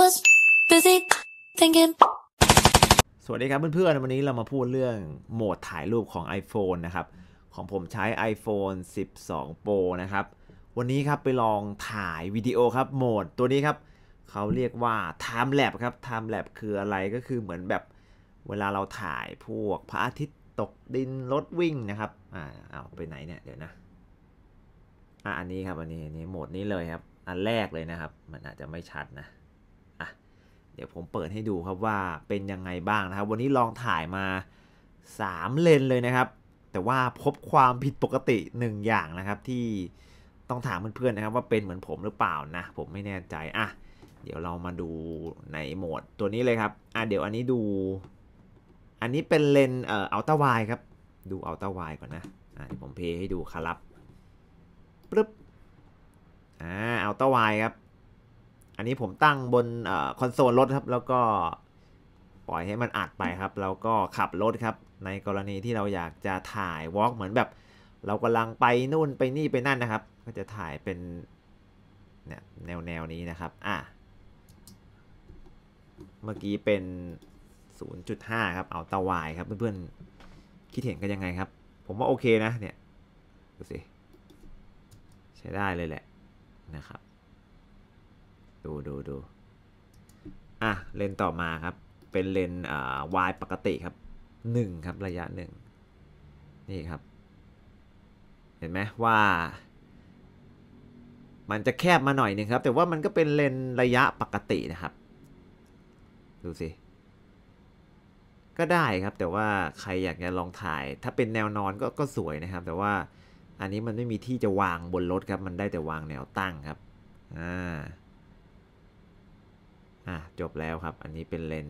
was busy thinking สวัสดีครับเพื่อนๆ วันนี้เรามาพูดเรื่องโหมดถ่ายรูปของ iPhone นะครับ ของผมใช้ iPhone 12 Pro นะครับ วันนี้ครับไปลองถ่ายวิดีโอครับ โหมดตัวนี้ครับ เขาเรียกว่า time lapse ครับ time lapse คืออะไรก็คือเหมือนแบบเวลาเราถ่ายพวกพระอาทิตย์ตกดินรถวิ่งนะครับอ่าเอาไปไหนเนี่ย เดี๋ยวนะอ่ะอันนี้ครับอันนี้อันนี้โหมดนี้เลยครับ อันแรกเลยนะครับ มันอาจจะไม่ชัดนะดี๋ยวผมเปิดให้ดูครับว่าเป็นยังไงบ้างนะครับ วันนี้ลองถ่ายมา 3 เลนเลยนะครับ แต่ว่าพบความผิดปกติ1อย่างนะครับที่ต้องถามเพื่อนๆนะครับว่าเป็นเหมือนผมหรือเปล่านะผมไม่แน่ใจอ่ะเดี๋ยวเรามาดูในโหมดตัวนี้เลยครับอ่ะเดี๋ยวอันนี้ดู อันนี้เป็นเลนเอ่ออัลตร้าวายครับดูอัลตร้าวายก่อนนะอ่ะผมเพย์ให้ดูครับปึ๊บอ่าอัลตร้าวายครับอันนี้ผมตั้งบนคอนโซลรถครับ แล้วก็ปล่อยให้มันอัดไปครับ แล้วก็ขับรถครับ ในกรณีที่เราอยากจะถ่ายวอล์กเหมือนแบบ เรากำลังไปนู่นไปนี่ไปนั่นนะครับ ก็จะถ่ายเป็นเนี่ยแนวแนวนี้นะครับ อ่ะเมื่อกี้เป็น 0.5 ครับเอาตาวายครับ เพื่อนๆคิดเห็นกันยังไงครับ ผมว่าโอเค นะเนี่ยดูสิ ใช้ได้เลยแหละนะครับดูดูดูอ่ะ เลนต่อมาครับ เป็นเลนอ่าวายปกติครับหนึ่งครับระยะหนึ่ง นี่ครับ เห็นไหมว่า มันจะแคบมาหน่อยนึงครับ แต่ว่ามันก็เป็นเลนระยะปกตินะครับ ดูสิ ก็ได้ครับ แต่ว่าใครอยากจะลองถ่าย ถ้าเป็นแนวนอนก็ก็สวยนะครับ แต่ว่าอันนี้มันไม่มีที่จะวางบนรถครับ มันได้แต่วางแนวตั้งครับ อ่าจบแล้วครับ อันนี้เป็นเลน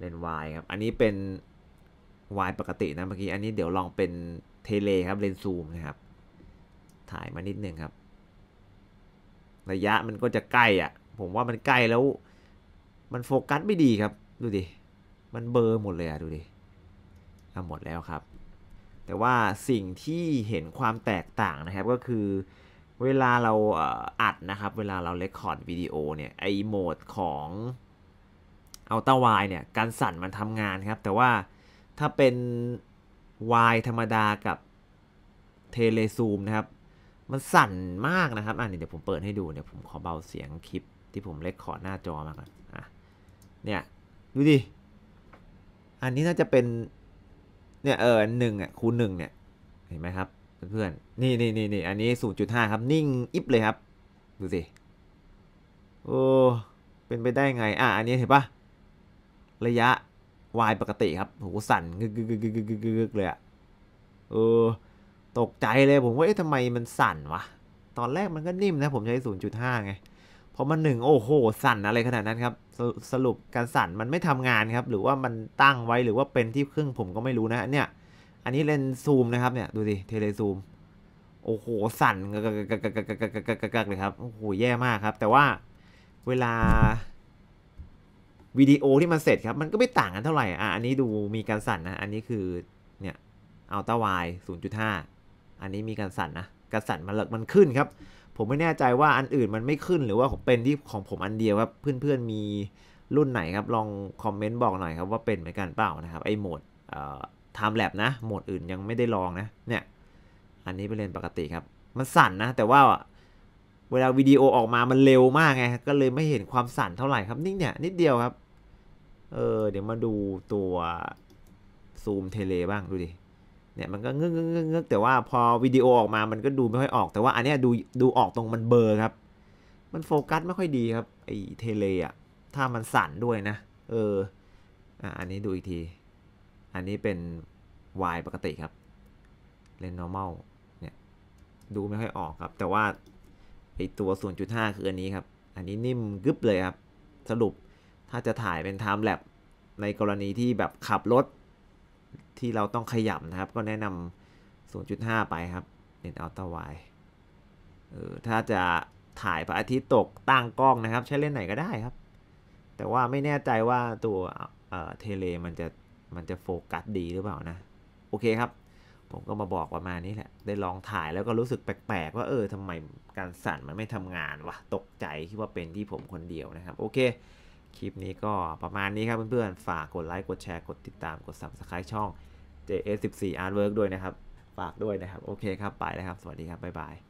เลนวายครับ อันนี้เป็นวายปกตินะเมื่อกี้ อันนี้เดี๋ยวลองเป็นเทเลครับเลนซูมนะครับ ถ่ายมานิดนึงครับ ระยะมันก็จะใกล้อ่ะผมว่ามันใกล้แล้ว มันโฟกัสไม่ดีครับ ดูดิมันเบอร์หมดเลยอ่ะดูดิหมดแล้วครับ แต่ว่าสิ่งที่เห็นความแตกต่างนะครับก็คือเวลาเราอัดนะครับ เวลาเราเลคคอร์ดวิดีโอเนี่ยไอโหมดของเอาลตาวายเนี่ย การสั่นมันทำงานครับ แต่ว่าถ้าเป็นวายธรรมดากับเทเลซูมนะครับ มันสั่นมากนะครับ อ่ะเดี๋ยวผมเปิดให้ดูเนี่ยผมขอเบาเสียงคลิปที่ผมเลคคอร์ดหน้าจอมากนอ่ะ เนี่ย ดูดิ อันนี้น่าจะเป็น เนี่ย เออหนึ่งอ่ะคูณหนึ่งเนี่ยเห็นไหมครับเพื่อนๆ นี่นี่นี่นี่อันนี้ศูนย์จุดห้าครับ นิ่ง อิบ เลยครับ ดูสิโอ้ เป็นไปได้ไง อ่ะ อันนี้เห็นปะระยะวายปกติครับโหสั่นกึกๆๆๆๆๆเลยอะเออ ตกใจเลย ผมว่า เอ๊ะทำไมมันสั่นวะ ตอนแรกมันก็นิ่มนะ ผมใช้ 0.5 ไงพอมันหนึ่งโอ้โห สั่นอะไรขนาดนั้นครับสสรุปการสั่น มันไม่ทำงานครับ หรือว่ามันตั้งไว้ หรือว่าเป็นที่ครึ่งผมก็ไม่รู้นะเนี่ยอันนี้เลนซูมนะครับเนี่ยดูสิเทเลซูมโอ้โหสั่นกักเลยครับโอ้โหแย่มากครับ แต่ว่าเวลาวิดีโอที่มันเสร็จครับมันก็ไม่ต่างกันเท่าไหร่อ่ะอันนี้ดูมีการสั่นนะอันนี้คือเนี่ยอัลตราไวศูนย์จุดห้าอันนี้มีการสั่นนะการสั่นมันมันขึ้นครับผมไม่แน่ใจว่าอันอื่นมันไม่ขึ้นหรือว่าเป็นที่ของผมอันเดียวครับเพื่อนๆมีรุ่นไหนครับ ลองคอมเมนต์บอกหน่อยครับว่าเป็นเหมือนกันเปล่านะครับไอ้โหมดทำแลบนะโหมดอื่นยังไม่ได้ลองนะ เนี่ย อันนี้เป็นเลนปกติครับ มันสั่นนะ แต่ว่า เวลาวิดีโอออกมา มันเร็วมากไง ก็เลยไม่เห็นความสั่นเท่าไหร่ครับนิ่เนี่ย นิดเดียวครับ เออ เดี๋ยวมาดูตัวซูมเทเลบ้างดูดิ เนี่ย มันก็เงื้อเงื้อเงื้อแต่ว่าพอวิดีโอออกมา มันก็ดูไม่ค่อยออก แต่ว่าอันนี้ดูดูออกตรงมันเบอร์ครับ มันโฟกัสไม่ค่อยดีครับไอ้เทเลอะ ถ้ามันสั่นด้วยนะ เออ อ่ะ อันนี้ดูอีกที อันนี้เป็น y ปกติครับเลน normal เนี่ย ดูไม่ค่อยออกครับ แต่ว่าไอตัว 0.5 คืออันนี้ครับ อันนี้นิ่มกึบเลยครับ สรุป ถ้าจะถ่ายเป็น time l a p ในกรณีที่แบบขับรถ ที่เราต้องขยับนะครับ ก็แนะนำ 0.5 ไปครับเลนอัลต w า d e เออถ้าจะถ่ายพระอาทิตย์ตกตั้งกล้องนะครับ ใช้เล่นไหนก็ได้ครับ แต่ว่าไม่แน่ใจว่าตัวเทเลมันจะมันจะโฟกัสดีหรือเปล่านะโอเคครับ ผมก็มาบอกประมาณนี้แหละ ได้ลองถ่ายแล้วก็รู้สึกแปลกๆ ว่าเออทำไมการสั่นมันไม่ทำงานวะ ตกใจคิดว่าเป็นที่ผมคนเดียวนะครับ โอเค คลิปนี้ก็ประมาณนี้ครับเพื่อนๆ ฝากกดไลค์ กดแชร์ กดติดตามกด subscribe ช่อง JS14 Artwork ด้วยนะครับ ฝากด้วยนะครับ โอเคครับ ไปแล้วครับ สวัสดีครับ บ๊ายบาย